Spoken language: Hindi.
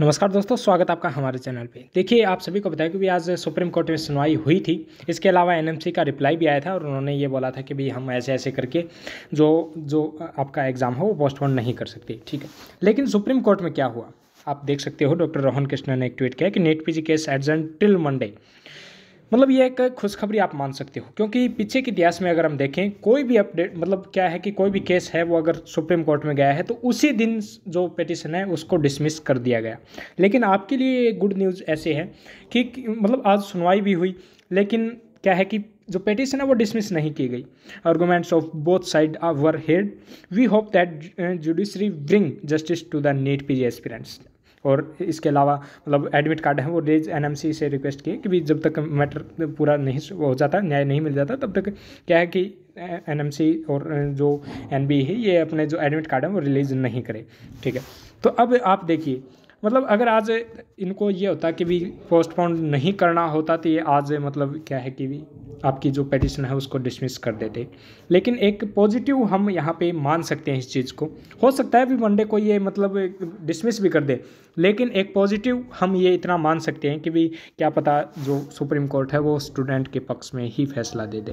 नमस्कार दोस्तों स्वागत आपका हमारे चैनल पे देखिए आप सभी को बताया कि भी आज सुप्रीम कोर्ट में सुनवाई हुई थी इसके अलावा एनएमसी का रिप्लाई भी आया था और उन्होंने ये बोला था कि भाई हम ऐसे ऐसे करके जो जो आपका एग्ज़ाम हो वो पोस्टपोन नहीं कर सकते ठीक है लेकिन सुप्रीम कोर्ट में क्या हुआ आप देख सकते हो डॉक्टर रोहन कृष्णा ने एक ट्वीट किया कि NEET PG case adjourned till Monday मतलब ये एक खुशखबरी आप मान सकते हो क्योंकि पीछे के इतिहास में अगर हम देखें कोई भी अपडेट मतलब क्या है कि कोई भी केस है वो अगर सुप्रीम कोर्ट में गया है तो उसी दिन जो पिटिशन है उसको डिसमिस कर दिया गया लेकिन आपके लिए गुड न्यूज़ ऐसे है कि मतलब आज सुनवाई भी हुई लेकिन क्या है कि जो पेटिशन है वो डिसमिस नहीं की गई arguments of both side were heard we hope that judiciary bring justice to the NEET PG जी और इसके अलावा मतलब एडमिट कार्ड है वो रेज एन से रिक्वेस्ट किए कि भी जब तक मैटर पूरा नहीं हो जाता न्याय नहीं मिल जाता तब तक क्या है कि एन और जो एन है ये अपने जो एडमिट कार्ड है वो रिलीज नहीं करे ठीक है तो अब आप देखिए मतलब अगर आज इनको ये होता कि भी पोस्टपोन नहीं करना होता तो ये आज मतलब क्या है कि भी आपकी जो पेटिशन है उसको डिसमिस कर देते लेकिन एक पॉजिटिव हम यहाँ पे मान सकते हैं इस चीज़ को हो सकता है भी वनडे को ये मतलब डिसमिस भी कर दे लेकिन एक पॉजिटिव हम ये इतना मान सकते हैं कि भी क्या पता जो सुप्रीम कोर्ट है वो स्टूडेंट के पक्ष में ही फैसला दे दे